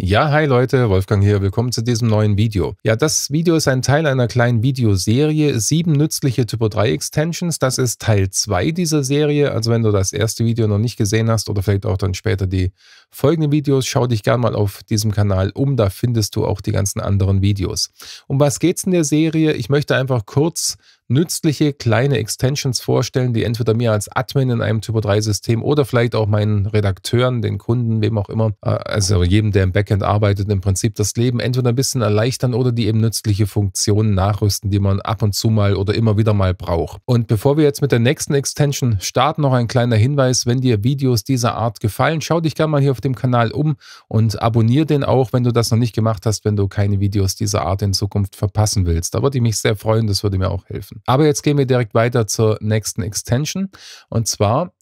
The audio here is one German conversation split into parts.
Ja, hi Leute, Wolfgang hier, willkommen zu diesem neuen Video. Ja, das Video ist ein Teil einer kleinen Videoserie, sieben nützliche Typo 3 Extensions. Das ist Teil 2 dieser Serie, also wenn du das erste Video noch nicht gesehen hast oder vielleicht auch dann später die folgenden Videos, schau dich gerne mal auf diesem Kanal um, da findest du auch die ganzen anderen Videos. Um was geht's in der Serie? Ich möchte einfach kurz nützliche kleine Extensions vorstellen, die entweder mir als Admin in einem Typo 3-System oder vielleicht auch meinen Redakteuren, den Kunden, wem auch immer, äh, also jedem, der im Backend arbeitet, im Prinzip das Leben entweder ein bisschen erleichtern oder die eben nützliche Funktionen nachrüsten, die man ab und zu mal oder immer wieder mal braucht. Und bevor wir jetzt mit der nächsten Extension starten, noch ein kleiner Hinweis, wenn dir Videos dieser Art gefallen, schau dich gerne mal hier auf dem Kanal um und abonniere den auch, wenn du das noch nicht gemacht hast, wenn du keine Videos dieser Art in Zukunft verpassen willst. Da würde ich mich sehr freuen, das würde mir auch helfen. Aber jetzt gehen wir direkt weiter zur nächsten Extension. Und zwar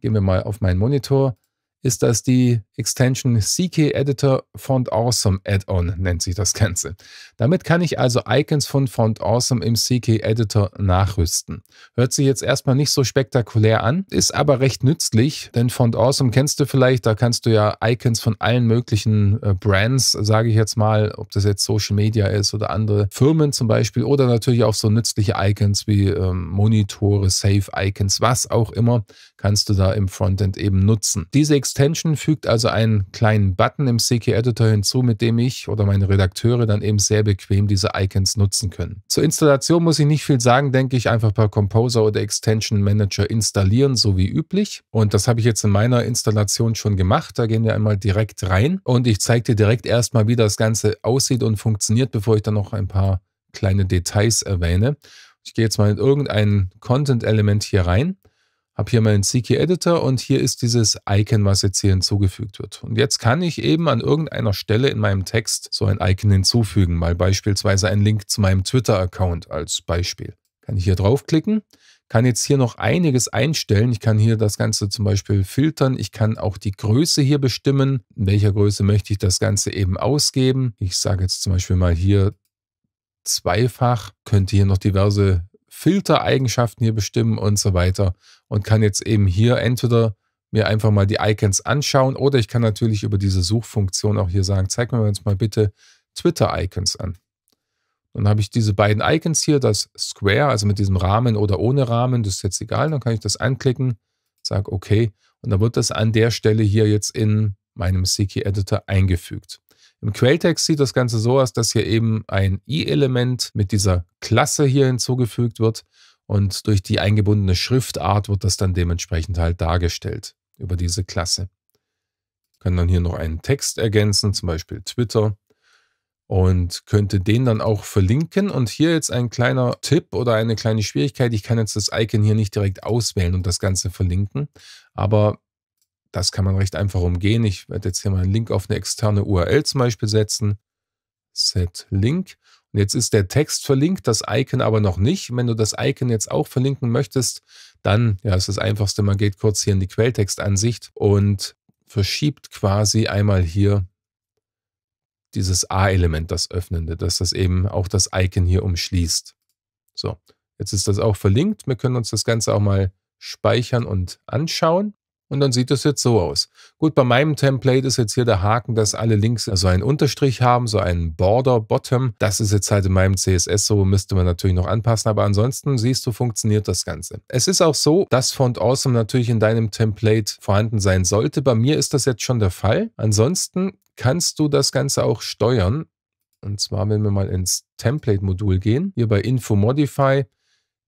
gehen wir mal auf meinen Monitor ist das die Extension CK Editor Font Awesome Add-on, nennt sich das Ganze. Damit kann ich also Icons von Font Awesome im CK Editor nachrüsten. Hört sich jetzt erstmal nicht so spektakulär an, ist aber recht nützlich, denn Font Awesome kennst du vielleicht, da kannst du ja Icons von allen möglichen äh, Brands, sage ich jetzt mal, ob das jetzt Social Media ist oder andere Firmen zum Beispiel oder natürlich auch so nützliche Icons wie ähm, Monitore, Save-Icons, was auch immer, kannst du da im Frontend eben nutzen. Diese Extension Extension fügt also einen kleinen Button im CK-Editor hinzu, mit dem ich oder meine Redakteure dann eben sehr bequem diese Icons nutzen können. Zur Installation muss ich nicht viel sagen, denke ich, einfach per Composer oder Extension Manager installieren, so wie üblich. Und das habe ich jetzt in meiner Installation schon gemacht. Da gehen wir einmal direkt rein und ich zeige dir direkt erstmal, wie das Ganze aussieht und funktioniert, bevor ich dann noch ein paar kleine Details erwähne. Ich gehe jetzt mal in irgendein Content-Element hier rein habe hier meinen Ziki Editor und hier ist dieses Icon, was jetzt hier hinzugefügt wird. Und jetzt kann ich eben an irgendeiner Stelle in meinem Text so ein Icon hinzufügen, mal beispielsweise einen Link zu meinem Twitter-Account als Beispiel. Kann ich hier draufklicken, kann jetzt hier noch einiges einstellen. Ich kann hier das Ganze zum Beispiel filtern. Ich kann auch die Größe hier bestimmen. In welcher Größe möchte ich das Ganze eben ausgeben? Ich sage jetzt zum Beispiel mal hier zweifach, könnte hier noch diverse Filtereigenschaften hier bestimmen und so weiter und kann jetzt eben hier entweder mir einfach mal die Icons anschauen oder ich kann natürlich über diese Suchfunktion auch hier sagen, zeig mir uns mal bitte Twitter-Icons an. Dann habe ich diese beiden Icons hier, das Square, also mit diesem Rahmen oder ohne Rahmen, das ist jetzt egal, dann kann ich das anklicken, sage okay und dann wird das an der Stelle hier jetzt in meinem Siki Editor eingefügt. Im Quelltext sieht das Ganze so aus, dass hier eben ein i-Element mit dieser Klasse hier hinzugefügt wird und durch die eingebundene Schriftart wird das dann dementsprechend halt dargestellt über diese Klasse. kann dann hier noch einen Text ergänzen, zum Beispiel Twitter und könnte den dann auch verlinken. Und hier jetzt ein kleiner Tipp oder eine kleine Schwierigkeit. Ich kann jetzt das Icon hier nicht direkt auswählen und das Ganze verlinken, aber das kann man recht einfach umgehen. Ich werde jetzt hier mal einen Link auf eine externe URL zum Beispiel setzen. Set Link. Und jetzt ist der Text verlinkt, das Icon aber noch nicht. Wenn du das Icon jetzt auch verlinken möchtest, dann ja, ist das einfachste, man geht kurz hier in die Quelltextansicht und verschiebt quasi einmal hier dieses A-Element, das öffnende, dass das eben auch das Icon hier umschließt. So, jetzt ist das auch verlinkt. Wir können uns das Ganze auch mal speichern und anschauen. Und dann sieht das jetzt so aus. Gut, bei meinem Template ist jetzt hier der Haken, dass alle Links so einen Unterstrich haben, so einen Border Bottom. Das ist jetzt halt in meinem CSS so, müsste man natürlich noch anpassen. Aber ansonsten siehst du, funktioniert das Ganze. Es ist auch so, dass Font Awesome natürlich in deinem Template vorhanden sein sollte. Bei mir ist das jetzt schon der Fall. Ansonsten kannst du das Ganze auch steuern. Und zwar, wenn wir mal ins Template-Modul gehen, hier bei Info Modify,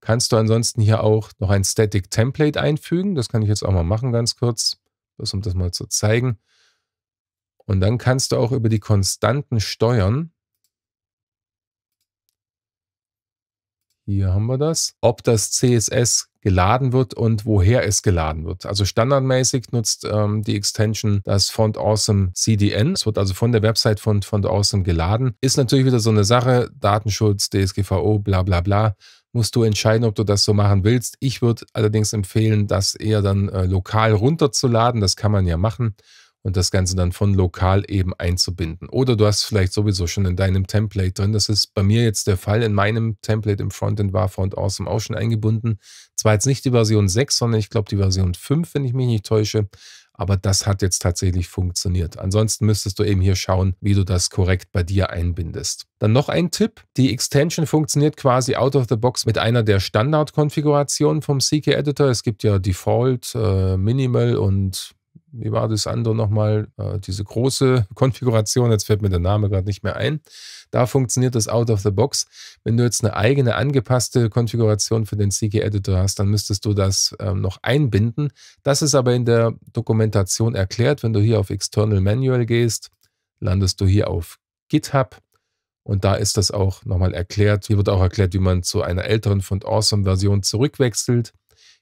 Kannst du ansonsten hier auch noch ein Static Template einfügen. Das kann ich jetzt auch mal machen, ganz kurz, bloß um das mal zu zeigen. Und dann kannst du auch über die Konstanten steuern. Hier haben wir das. Ob das CSS geladen wird und woher es geladen wird. Also standardmäßig nutzt ähm, die Extension das Font Awesome CDN. Es wird also von der Website von Font Awesome geladen. Ist natürlich wieder so eine Sache, Datenschutz, DSGVO, bla bla bla musst du entscheiden, ob du das so machen willst. Ich würde allerdings empfehlen, das eher dann äh, lokal runterzuladen. Das kann man ja machen und das Ganze dann von lokal eben einzubinden. Oder du hast es vielleicht sowieso schon in deinem Template drin. Das ist bei mir jetzt der Fall. In meinem Template im Frontend war Font Awesome auch schon eingebunden. Zwar jetzt nicht die Version 6, sondern ich glaube die Version 5, wenn ich mich nicht täusche. Aber das hat jetzt tatsächlich funktioniert. Ansonsten müsstest du eben hier schauen, wie du das korrekt bei dir einbindest. Dann noch ein Tipp. Die Extension funktioniert quasi out of the box mit einer der Standardkonfigurationen vom CK Editor. Es gibt ja Default, äh, Minimal und wie war das andere nochmal, äh, diese große Konfiguration, jetzt fällt mir der Name gerade nicht mehr ein, da funktioniert das out of the box. Wenn du jetzt eine eigene angepasste Konfiguration für den CG Editor hast, dann müsstest du das ähm, noch einbinden. Das ist aber in der Dokumentation erklärt. Wenn du hier auf External Manual gehst, landest du hier auf GitHub. Und da ist das auch nochmal erklärt. Hier wird auch erklärt, wie man zu einer älteren Font Awesome Version zurückwechselt.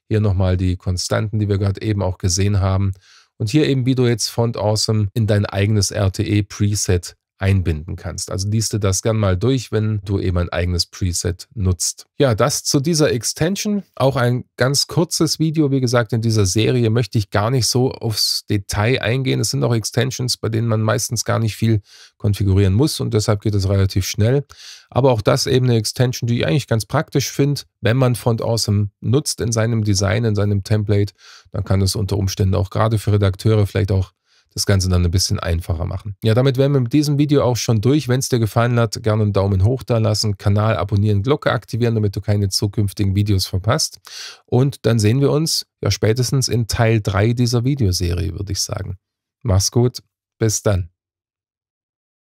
Hier nochmal die Konstanten, die wir gerade eben auch gesehen haben und hier eben, wie du jetzt Font Awesome in dein eigenes RTE-Preset einbinden kannst. Also liest du das gern mal durch, wenn du eben ein eigenes Preset nutzt. Ja, das zu dieser Extension. Auch ein ganz kurzes Video, wie gesagt, in dieser Serie möchte ich gar nicht so aufs Detail eingehen. Es sind auch Extensions, bei denen man meistens gar nicht viel konfigurieren muss und deshalb geht es relativ schnell. Aber auch das eben eine Extension, die ich eigentlich ganz praktisch finde. Wenn man Font Awesome nutzt in seinem Design, in seinem Template, dann kann es unter Umständen auch gerade für Redakteure vielleicht auch das Ganze dann ein bisschen einfacher machen. Ja, damit wären wir mit diesem Video auch schon durch. Wenn es dir gefallen hat, gerne einen Daumen hoch da lassen, Kanal abonnieren, Glocke aktivieren, damit du keine zukünftigen Videos verpasst. Und dann sehen wir uns ja spätestens in Teil 3 dieser Videoserie, würde ich sagen. Mach's gut, bis dann.